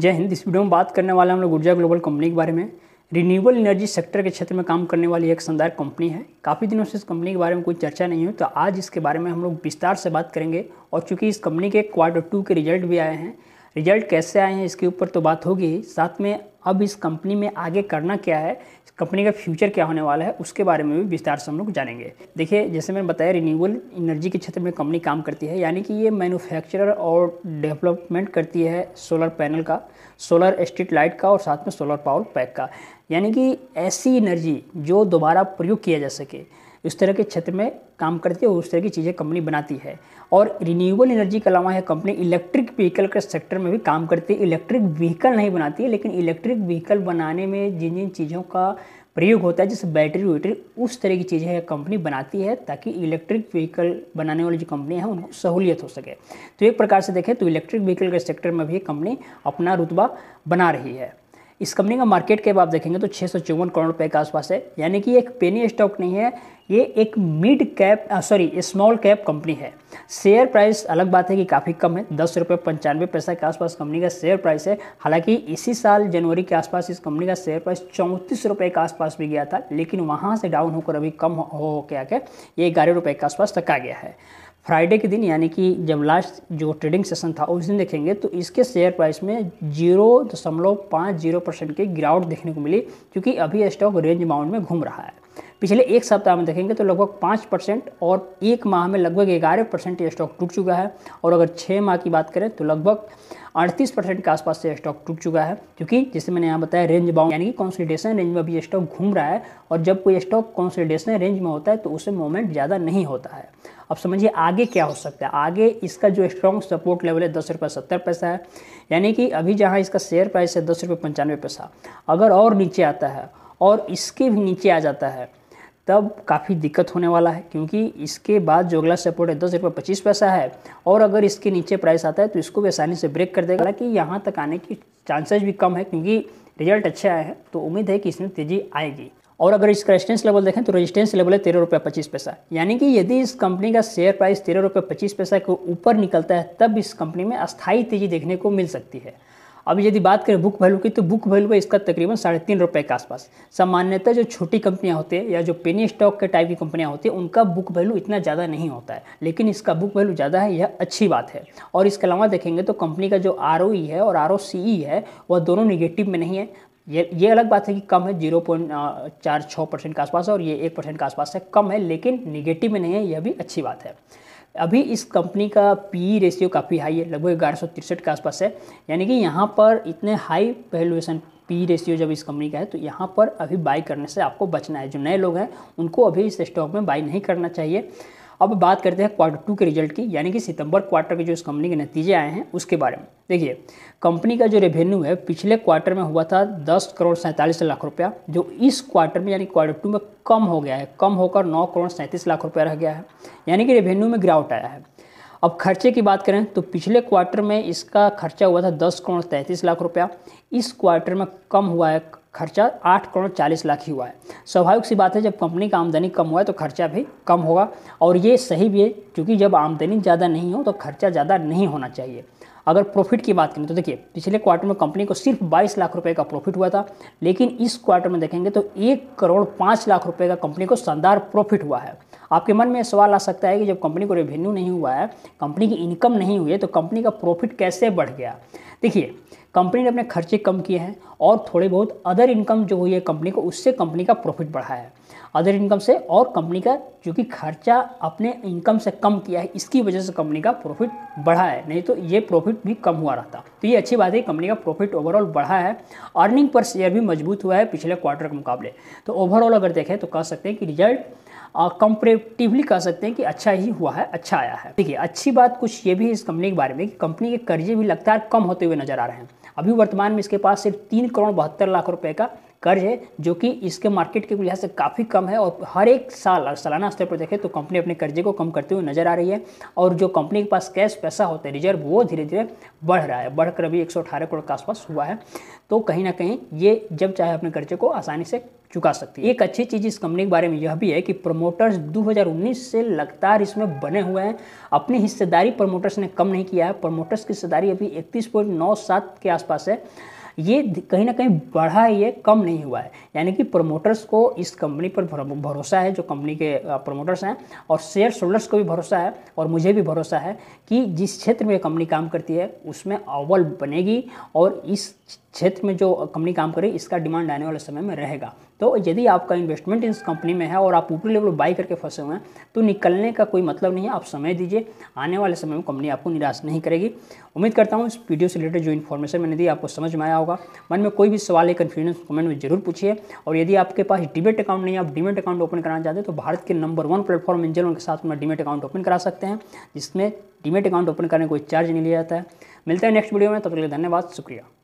जय हिंद इस वीडियो में बात करने वाले हम लोग ऊर्जा ग्लोबल कंपनी के बारे में रिन्यूएबल एनर्जी सेक्टर के क्षेत्र में काम करने वाली एक शानदार कंपनी है काफ़ी दिनों से इस कंपनी के बारे में कोई चर्चा नहीं हुई तो आज इसके बारे में हम लोग विस्तार से बात करेंगे और चूँकि इस कंपनी के क्वार्टर टू के रिजल्ट भी आए हैं रिजल्ट कैसे आए हैं इसके ऊपर तो बात होगी साथ में अब इस कंपनी में आगे करना क्या है कंपनी का फ्यूचर क्या होने वाला है उसके बारे में भी विस्तार से हम लोग जानेंगे देखिए जैसे मैंने बताया रिन्यूबल एनर्जी के क्षेत्र में कंपनी काम करती है यानी कि ये मैन्युफैक्चरर और डेवलपमेंट करती है सोलर पैनल का सोलर स्ट्रीट लाइट का और साथ में सोलर पावर पैक का यानी कि ऐसी एनर्जी जो दोबारा प्रयोग किया जा सके इस तरह के क्षेत्र में काम करती है और उस तरह की चीज़ें कंपनी बनाती है और रिन्यूएबल एनर्जी के अलावा यह कंपनी इलेक्ट्रिक व्हीकल के सेक्टर में भी काम करती है इलेक्ट्रिक व्हीकल नहीं बनाती है लेकिन इलेक्ट्रिक व्हीकल बनाने में जिन जिन चीज़ों का प्रयोग होता है जैसे बैटरी वैटरी उस तरह की चीज़ें यह कंपनी बनाती है ताकि इलेक्ट्रिक व्हीकल बनाने वाली जो कंपनी है उनको सहूलियत हो सके तो एक प्रकार से देखें तो इलेक्ट्रिक व्हीकल के सेक्टर में भी कंपनी अपना रुतबा बना रही है इस कंपनी का मार्केट कैप आप देखेंगे तो छः करोड़ रुपए के आसपास है यानी कि एक पेनी स्टॉक नहीं है ये एक mid cap sorry small cap company है शेयर प्राइस अलग बात है कि काफ़ी कम है दस रुपये पंचानवे पैसा के आसपास कंपनी का शेयर प्राइस है हालांकि इसी साल जनवरी के आसपास इस कंपनी का शेयर प्राइस चौंतीस रुपये के आसपास भी गया था लेकिन वहाँ से डाउन होकर अभी कम हो, हो के आके ये ग्यारह रुपये के आसपास तक आ गया है फ्राइडे के दिन यानी कि जब लास्ट जो ट्रेडिंग सेशन था उस दिन देखेंगे तो इसके शेयर प्राइस में जीरो दशमलव पाँच जीरो परसेंट की गिरावट देखने को मिली क्योंकि अभी स्टॉक रेंज अमाउंट में घूम रहा है पिछले एक सप्ताह में देखेंगे तो लगभग पाँच परसेंट और एक माह में लगभग ग्यारह परसेंट ये स्टॉक टूट चुका है और अगर छः माह की बात करें तो लगभग अड़तीस परसेंट के आसपास से स्टॉक टूट चुका है क्योंकि जैसे मैंने यहाँ बताया रेंज बाउंड यानी कि कॉन्सोलिडेशन रेंज में अभी स्टॉक घूम रहा है और जब कोई स्टॉक कॉन्सोलिडेशन रेंज में होता है तो उसे मोमेंट ज़्यादा नहीं होता है अब समझिए आगे क्या हो सकता है आगे इसका जो स्ट्रॉन्ग सपोर्ट लेवल है दस रुपये सत्तर पैसा है यानी कि अभी जहाँ इसका शेयर प्राइस है दस रुपये पंचानवे पैसा अगर और नीचे आता है और इसके भी नीचे आ जाता है तब काफ़ी दिक्कत होने वाला है क्योंकि इसके बाद जो अगला सपोर्ट है दस रुपये पच्चीस पैसा है और अगर इसके नीचे प्राइस आता है तो इसको भी आसानी से ब्रेक कर देगा हालांकि यहाँ तक आने की चांसेज भी कम है क्योंकि रिजल्ट अच्छे आए हैं तो उम्मीद है कि इसमें तेज़ी आएगी और अगर इस रेजिस्टेंस लेवल देखें तो रेजिस्टेंस लेवल है तेरह रुपये पच्चीस पैसा यानी कि यदि इस कंपनी का शेयर प्राइस तेरह रुपये पच्चीस पैसा के ऊपर निकलता है तब इस कंपनी में अस्थायी तेजी देखने को मिल सकती है अब यदि बात करें बुक वैल्यू की तो बुक वैल्यू है इसका तकरीबन साढ़े तीन रुपये के आसपास सामान्यतः जो छोटी कंपनियां होती है या जो पेनी स्टॉक के टाइप की कंपनियां होती है उनका बुक वैल्यू इतना ज़्यादा नहीं होता है लेकिन इसका बुक वैल्यू ज़्यादा है यह अच्छी बात है और इसके अलावा देखेंगे तो कंपनी का जो आर e है और आर e है वह दोनों निगेटिव में नहीं है ये ये अलग बात है कि कम है जीरो पॉइंट चार छः परसेंट के आसपास है और ये एक परसेंट के आसपास है कम है लेकिन निगेटिव में नहीं है यह भी अच्छी बात है अभी इस कंपनी का पी रेशियो काफ़ी हाई है लगभग ग्यारह के आसपास है यानी कि यहाँ पर इतने हाई वैल्यूएशन पी रेशियो जब इस कंपनी का है तो यहाँ पर अभी बाई करने से आपको बचना है जो नए लोग हैं उनको अभी इस स्टॉक में बाई नहीं करना चाहिए अब बात करते हैं क्वार्टर टू के रिजल्ट की यानी कि सितंबर क्वार्टर के जो इस कंपनी के नतीजे आए हैं उसके बारे में देखिए कंपनी का जो रेवेन्यू है पिछले क्वार्टर में हुआ था दस करोड़ सैंतालीस लाख रुपया जो इस क्वार्टर में यानी क्वार्टर टू में कम हो गया है कम होकर नौ करोड़ सैंतीस लाख रुपया रह गया है यानी कि रेवेन्यू में गिरावट आया है अब खर्चे की बात करें तो पिछले क्वार्टर में इसका खर्चा हुआ था दस करोड़ तैंतीस लाख रुपया इस क्वार्टर में कम हुआ है खर्चा आठ करोड़ चालीस लाख ही हुआ है स्वाभाविक सी बात है जब कंपनी का आमदनी कम हुआ है तो खर्चा भी कम होगा और ये सही भी है क्योंकि जब आमदनी ज़्यादा नहीं हो तो खर्चा ज़्यादा नहीं होना चाहिए अगर प्रॉफिट की बात करें तो देखिए पिछले क्वार्टर में कंपनी को सिर्फ 22 लाख रुपए का प्रॉफिट हुआ था लेकिन इस क्वार्टर में देखेंगे तो एक करोड़ पाँच लाख रुपए का कंपनी को शानदार प्रॉफिट हुआ है आपके मन में सवाल आ सकता है कि जब कंपनी को रेवेन्यू नहीं हुआ है कंपनी की इनकम नहीं हुई है तो कंपनी का प्रॉफिट कैसे बढ़ गया देखिए कंपनी ने अपने खर्चे कम किए हैं और थोड़े बहुत अदर इनकम जो हुई है कंपनी को उससे कंपनी का प्रॉफिट बढ़ा है अदर इनकम से और कंपनी का जो कि खर्चा अपने इनकम से कम किया है इसकी वजह से कंपनी का प्रॉफिट बढ़ा है नहीं तो ये प्रॉफिट भी कम हुआ रहता तो ये अच्छी बात है कंपनी का प्रॉफिट ओवरऑल बढ़ा है अर्निंग पर शेयर भी मजबूत हुआ है पिछले क्वार्टर के मुकाबले तो ओवरऑल अगर देखें तो कह सकते हैं कि रिजल्ट कंपेरेटिवली कह सकते हैं कि अच्छा ही हुआ है अच्छा आया है देखिए अच्छी बात कुछ ये भी है इस कंपनी के बारे में कि कंपनी के कर्जे भी लगातार कम होते हुए नजर आ रहे हैं अभी वर्तमान में इसके पास सिर्फ तीन करोड़ बहत्तर लाख रुपए का कर्ज है जो कि इसके मार्केट के लिहाज से काफ़ी कम है और हर एक साल सालाना स्तर पर देखें तो कंपनी अपने कर्जे को कम करते हुए नजर आ रही है और जो कंपनी के पास कैश पैसा होता है रिजर्व वो धीरे धीरे बढ़ रहा है बढ़कर अभी एक करोड़ के आसपास हुआ है तो कहीं ना कहीं ये जब चाहे अपने कर्जे को आसानी से चुका सकती है एक अच्छी चीज़ इस कंपनी के बारे में यह भी है कि प्रमोटर्स 2019 से लगातार इसमें बने हुए हैं अपनी हिस्सेदारी प्रमोटर्स ने कम नहीं किया है प्रमोटर्स की हिस्सेदारी अभी इकतीस के आसपास है ये कहीं ना कहीं बढ़ा है ये कम नहीं हुआ है यानी कि प्रमोटर्स को इस कंपनी पर भरोसा है जो कंपनी के प्रमोटर्स हैं और शेयर होल्डर्स को भी भरोसा है और मुझे भी भरोसा है कि जिस क्षेत्र में कंपनी काम करती है उसमें अव्वल बनेगी और इस क्षेत्र में जो कंपनी काम करे इसका डिमांड आने वाले समय में रहेगा तो यदि आपका इन्वेस्टमेंट इस कंपनी में है और आप ऊपरी लेवल बाई करके फंसे हुए हैं तो निकलने का कोई मतलब नहीं है आप समय दीजिए आने वाले समय में कंपनी आपको निराश नहीं करेगी उम्मीद करता हूँ इस वीडियो से रिलेटेड जो इन्फॉर्मेशन मैंने दी आपको समझ में आया होगा मन में कोई भी सवाल या कन्फ्यूजन कमेंट में जरूर पूछिए और यदि आपके पास डिबेट अकाउंट नहीं है आप डिमेट अकाउंट ओपन कराना चाहते हैं तो भारत के नंबर वन प्लेटफॉर्म इंजन उनके साथ अपना डिमेट अकाउंट ओपन करा सकते हैं जिसमें डिमेट अकाउंट ओपन करने कोई चार्ज नहीं लिया जाता है मिलता है नेक्स्ट वीडियो में तब तक के लिए धन्यवाद शुक्रिया